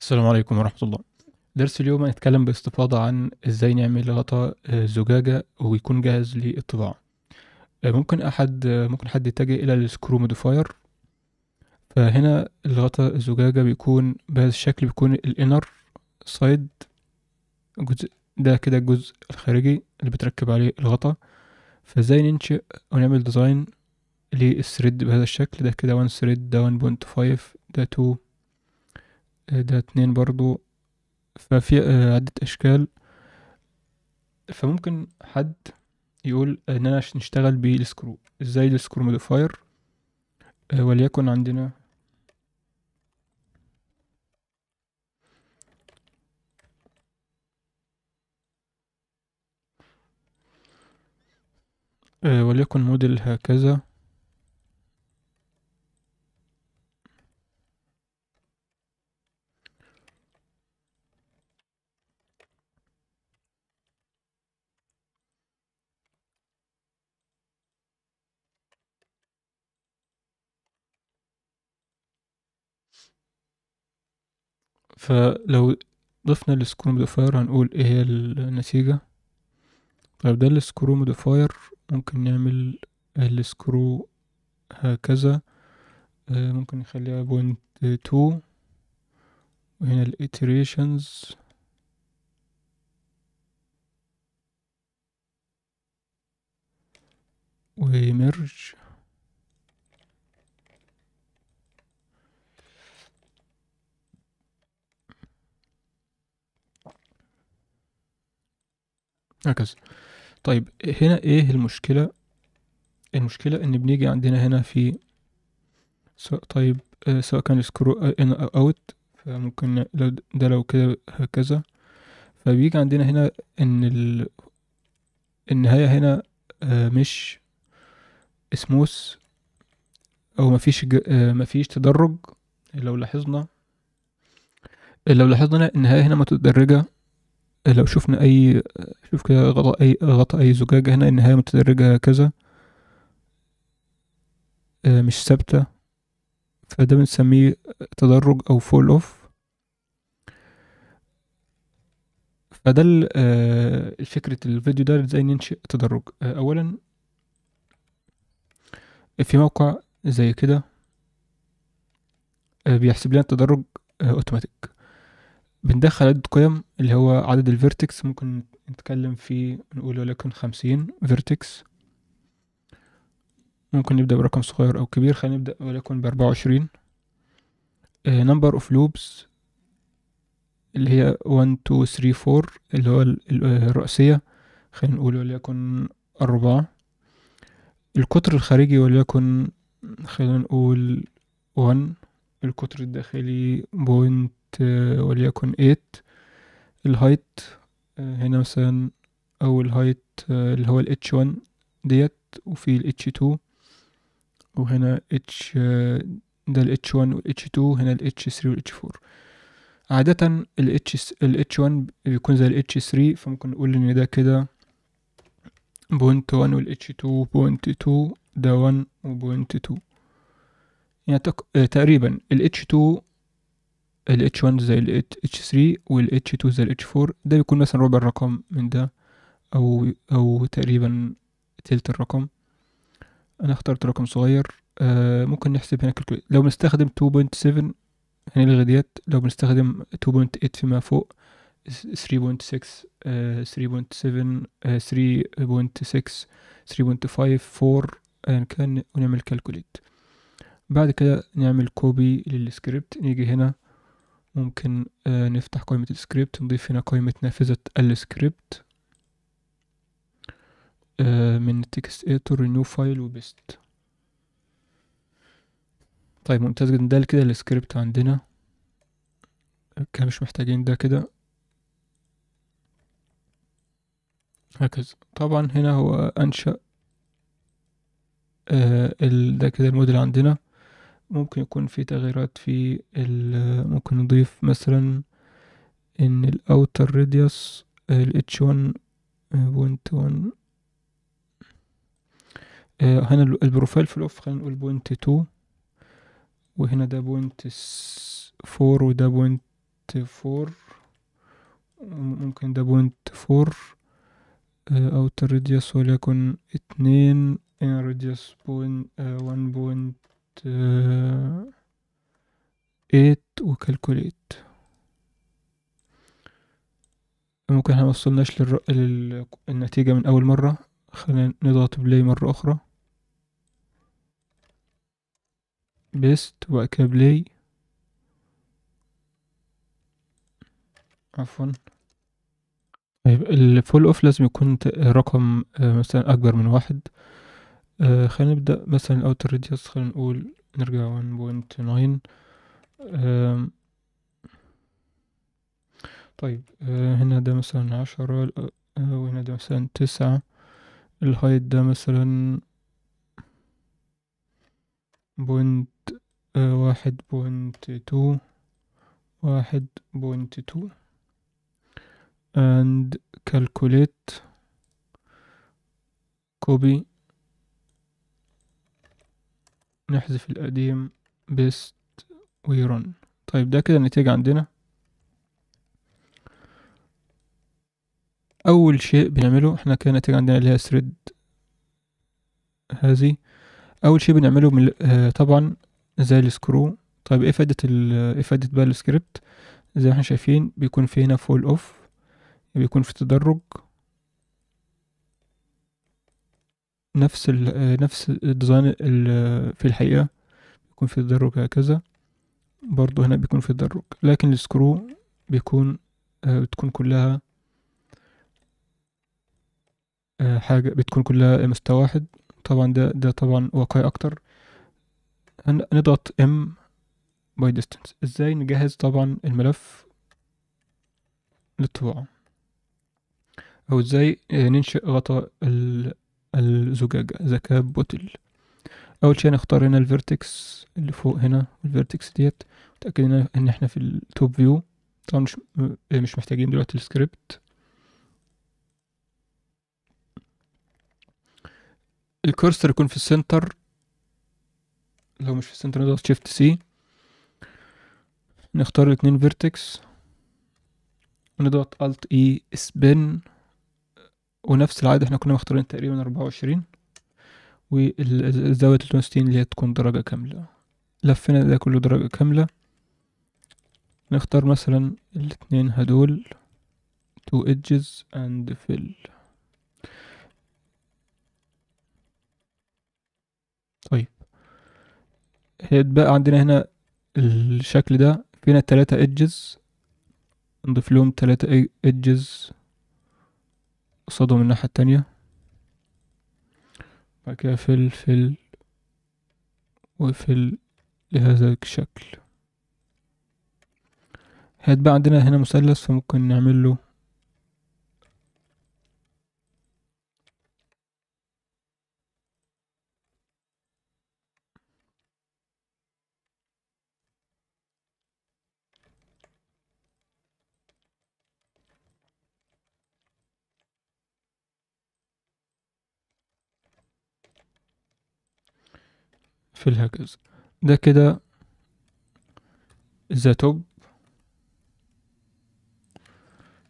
السلام عليكم ورحمة الله درس اليوم هنتكلم باستفاضة عن ازاي نعمل غطا آه، زجاجة ويكون جاهز للطباعة آه، ممكن احد آه، ممكن حد يتجه الى السكرو موديفاير فهنا الغطا الزجاجة بيكون بهذا الشكل بيكون الانر سايد جزء ده كده الجزء الخارجي اللي بتركب عليه الغطا فازاي ننشئ ونعمل ديزاين للثريد بهذا الشكل ده كده 1 ثريد ده 1.5 ده 2 آه، ده اتنين برضو ففي آه، عدة أشكال فممكن حد يقول إن أنا عشان نشتغل بالسكرو إزاي السكرو موديفاير آه، وليكن عندنا وليكن موديل هكذا فلو ضفنا السكرو موديفاير هنقول ايه هي النتيجة طيب ده السكرو موديفاير ممكن نعمل السكرو هكذا آه، ممكن نخليها بوينت تو وهنا الاتريشنز وميرج هكذا طيب هنا ايه المشكلة المشكلة ان بنيجي عندنا هنا في سواء طيب آه، سواء كان سكرو ان او اوت فممكن لو ده لو كده هكذا فبيجي عندنا هنا ان ال... النهاية هنا آه، مش اسموث او مفيش آه، مفيش تدرج لو لاحظنا لو لاحظنا النهاية هنا متدرجة لو شفنا أي شوف كده غطى أي غطاء أي زجاجة هنا إن هي متدرجة كذا آه، مش ثابتة فده بنسميه تدرج أو فول أوف فده آه، فكرة الفيديو ده ازاي ننشئ تدرج آه، أولا في موقع زي كده بيحسب لنا التدرج اوتوماتيك بندخل عدد قيم اللي هو عدد الفيرتكس ممكن نتكلم فيه نقول ولكن خمسين فيرتكس ممكن نبدأ برقم صغير أو كبير خلينا نبدأ ولكن بأربعة وعشرين نمبر اوف لوبس اللي هي 1 2 3 4 اللي هو آه، الرأسية خلينا نقول وليكن أربعة القطر الخارجي وليكن خلينا نقول 1 القطر الداخلي بوينت آه، وليكن 8 الهايت آه، هنا مثلا اول هايت آه، اللي هو ال h1 ديت وفي ال h2 وهنا h ده ال h1 وال h2 هنا ال h3 وال h4 عادة ال h 1 بيكون زي ال h3 فممكن نقول ان ده كده بوينت 1 وال h2 بوينت 2 ده 1 وبوينت 2 يعني تقريبا ال h2 ال H1 زي ال H3 وال H2 زي ال H4 ده بيكون مثلا ربع الرقم من ده أو أو تقريبا تلت الرقم أنا اخترت رقم صغير آه ممكن نحسب هنا كالكوليتر لو بنستخدم 2.7 هنلغي ديت لو بنستخدم 2.8 فيما فوق 3.6 آه 3.7 آه 3.6 3.5 4 ايا كان ونعمل كالكوليت بعد كده نعمل كوبي للسكريبت نيجي هنا ممكن آه، نفتح قائمة السكريبت نضيف هنا قائمة نافذة السكريبت آه، من التكست ايتور نيو فايل وبيست طيب ممتاز جدا ده كده السكريبت عندنا كده مش محتاجين ده كده هكذا طبعا هنا هو انشأ آه، ده كده الموديل عندنا ممكن يكون في تغييرات في ممكن نضيف مثلا ان الاوتر ريديوس ال h1 بوينت آه، آه، هنا البروفايل في الاوف خلينا نقول بوينت 2 وهنا ده بوينت 4 وده بوينت 4 ممكن ده بوينت 4 اوتر ريديوس وليكن اتنين ان ريديوس بوينت 1 بوينت ات آه، وكالكوليت ممكن احنا موصلناش للر... لل... للنتيجة من اول مرة خلينا نضغط بلاي مرة اخرى بيست وبعد كده بلاي عفوا طيب، الفول اوف لازم يكون رقم آه، مثلا اكبر من واحد آه خلينا نبدأ مثلا الأوتر ريديوس خلينا نقول نرجع 1.9 طيب آه هنا ده مثلا عشرة آه،, آه وهنا ده مثلا تسعة الهايت ده مثلا بوينت آه، واحد بوينت تو واحد بوينت تو and calculate copy نحذف القديم بيست ويرن طيب ده كده النتيجة عندنا أول شيء بنعمله احنا كده النتيجة عندنا اللي هي ثريد هذه أول شيء بنعمله من آه طبعا زي السكرو طيب ايه فايدة ايه فايدة بقى السكريبت زي ما احنا شايفين بيكون في هنا فول اوف بيكون في تدرج نفس ال آه، نفس الديزاين في الحقيقة بيكون في تدرج هكذا برضو هنا بيكون في تدرج لكن السكرو بيكون آه، بتكون كلها آه، حاجة بتكون كلها مستوى واحد طبعا ده ده طبعا واقعي أكتر هنضغط ام باي distance ازاي نجهز طبعا الملف للطباعة او ازاي ننشئ غطاء الزجاجة إذا كاب بوتل أول شيء نختار هنا الفيرتكس اللي فوق هنا الفيرتكس ديت متأكد إن احنا في التوب فيو طبعا مش إيه، مش محتاجين دلوقتي السكريبت الكورسر يكون في السنتر لو مش في السنتر نضغط شيفت سي نختار الاتنين فيرتكس ونضغط الت اي سبين ونفس العدد احنا كنا مختارين تقريبا أربعة وعشرين والزاوية تلتمية وستين اللي هي تكون درجة كاملة لفينا ده كله درجة كاملة نختار مثلا الاتنين هدول تو edges and fill طيب هيتبقى عندنا هنا الشكل ده فينا تلاتة edges نضيف لهم تلاتة e- edges قصاده من الناحية التانية بعد كده فل فل وفل لهذا الشكل هات بقى عندنا هنا مثلث فممكن نعمل له في الهاكرز ده كده ذا توب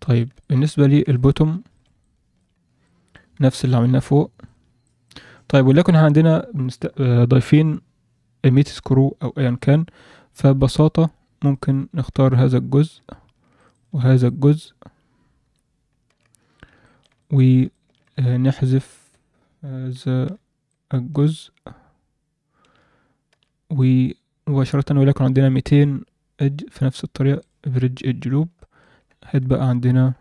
طيب بالنسبة لي البوتوم نفس اللي عملناه فوق طيب ولكن عندنا آه، ضايفين ميت سكرو او ايا كان فببساطة ممكن نختار هذا الجزء وهذا الجزء ونحذف هذا آه، الجزء ومباشرة ولكن عندنا ميتين في نفس الطريقة بريدج إج لوب هتبقى عندنا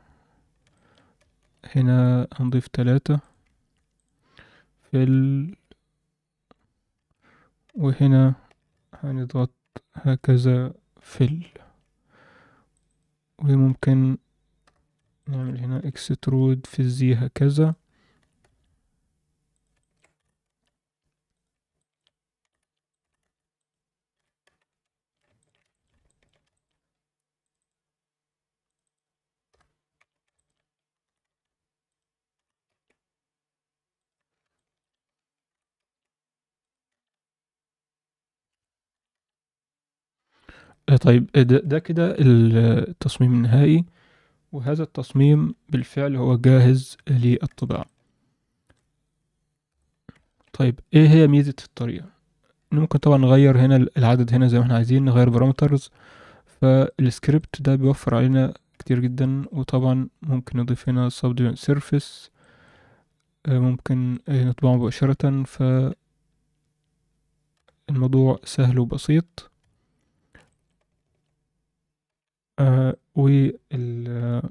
هنا هنضيف تلاتة في ال وهنا هنضغط هكذا فل وممكن نعمل هنا اكسترود في الزي هكذا آه، طيب آه، ده, كده التصميم النهائي وهذا التصميم بالفعل هو جاهز للطباعة طيب ايه هي ميزة الطريقة ممكن طبعا نغير هنا العدد هنا زي ما احنا عايزين نغير بارامترز فالسكريبت ده بيوفر علينا كتير جدا وطبعا ممكن نضيف هنا سبديفيجن سيرفيس آه، ممكن نطبعه مباشرة ف الموضوع سهل وبسيط و وال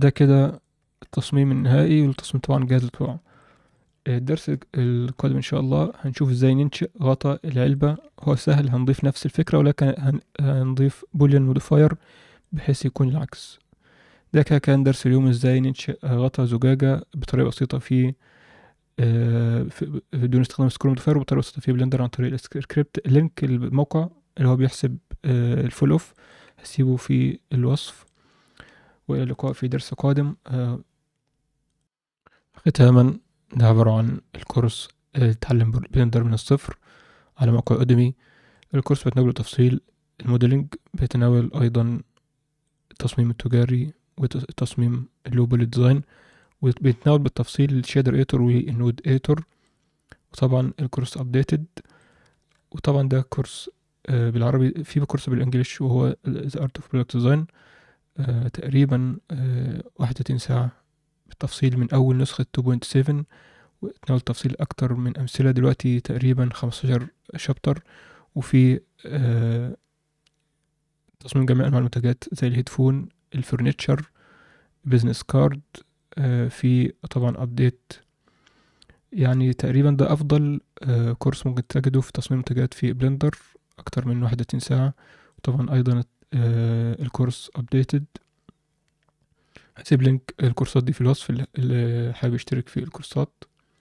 ده كده التصميم النهائي والتصميم طبعا جاهز للطباعة آه، الدرس القادم ان شاء الله هنشوف ازاي ننشئ غطاء العلبة هو سهل هنضيف نفس الفكرة ولكن هنضيف بوليان موديفاير بحيث يكون العكس ده كان درس اليوم ازاي ننشئ غطاء زجاجة بطريقة بسيطة في بدون استخدام سكرول موديفاير وبطريقه بسيطه في بلندر عن طريق السكريبت لينك الموقع اللي هو بيحسب آه، الفول اوف هسيبه في الوصف والى اللقاء في درس قادم آه، ختاما ده عبارة عن الكورس تعلم بلندر من الصفر على موقع أدمي الكورس بيتناول تفصيل الموديلنج بيتناول أيضا التصميم التجاري وتصميم اللوبل ديزاين وبيتناول بالتفصيل الشادر ايتور والنود ايتور وطبعا الكورس ابديتد وطبعا ده كورس آه، بالعربي في كورس بالانجلش وهو ذا ارت اوف برودكت ديزاين تقريبا آه، واحد ساعة بالتفصيل من أول نسخة 2.7 واتناول تفصيل أكتر من أمثلة دلوقتي تقريبا خمستاشر شابتر وفي آه، تصميم جميع أنواع المنتجات زي الهيدفون الفرنتشر بيزنس كارد آه، في طبعا ابديت يعني تقريبا ده افضل كورس آه، ممكن تجده في تصميم منتجات في بلندر اكتر من 31 ساعه طبعا ايضا آه، الكورس ابديتد هسيب لينك الكورسات دي في الوصف اللي حابب يشترك في الكورسات